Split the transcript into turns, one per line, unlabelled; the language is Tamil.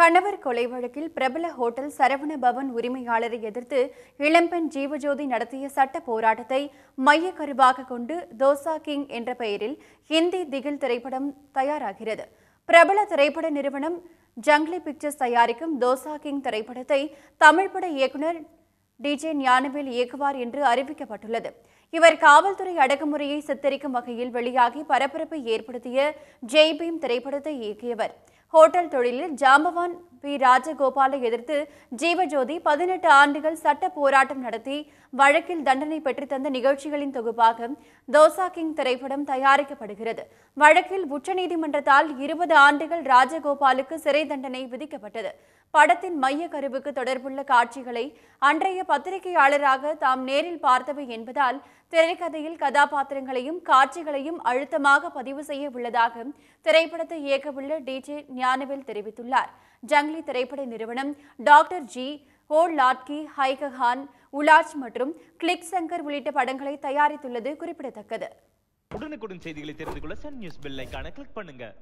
கணவர் கொலை வழக்கில் பிரபல ஹோட்டல் சரவண பவன் உரிமையாளரை எதிர்த்து இளம்பெண் ஜீவஜோதி நடத்திய சட்ட போராட்டத்தை மைய கருவாக கொண்டு தோசா கிங் என்ற பெயரில் ஹிந்தி திகில் திரைப்படம் தயாராகிறது பிரபல திரைப்பட நிறுவனம் ஜங்லி பிக்சர்ஸ் தயாரிக்கும் தோசா கிங் திரைப்படத்தை தமிழ் பட இயக்குனர் டிஜே ஞானவேல் இயக்குவார் என்று அறிவிக்கப்பட்டுள்ளது இவர் காவல்துறை அடக்குமுறையை சித்தரிக்கும் வகையில் வெளியாகி பரபரப்பை ஏற்படுத்திய ஜெய்பீம் திரைப்படத்தை இயக்கியவர் ஹோட்டல் தொழிலில் ஜாம்பவான் பி ராஜகோபாலை எதிர்த்து ஜீவஜோதி பதினெட்டு ஆண்டுகள் சட்ட போராட்டம் நடத்தி வழக்கில் தண்டனை பெற்றுத்தந்த நிகழ்ச்சிகளின் தொகுப்பாக தோசா கிங் திரைப்படம் தயாரிக்கப்படுகிறது வழக்கில் உச்சநீதிமன்றத்தால் இருபது ஆண்டுகள் ராஜகோபாலுக்கு சிறை தண்டனை விதிக்கப்பட்டது படத்தின் மைய கருவுக்கு தொடர்புள்ள காட்சிகளை அன்றைய பத்திரிகையாளராக தாம் நேரில் பார்த்தவை என்பதால் திரைக்கதையில் கதாபாத்திரங்களையும் காட்சிகளையும் அழுத்தமாக பதிவு செய்ய உள்ளதாக திரைப்படத்தை இயக்கவுள்ள டி ஜே ஞானவேல் தெரிவித்துள்ளார் ஜங் சங்கிலி திரைப்பட நிறுவனம் டாக்டர் ஜி ஹோ லாட்கி ஹைகஹான் உலாஜ் மற்றும் கிளிக் சங்கர் உள்ளிட்ட படங்களை தயாரித்துள்ளது குறிப்பிடத்தக்கது உடனுக்குடன் செய்திகளை தெரிந்து கொள்ள Sun News bell icon click பண்ணுங்க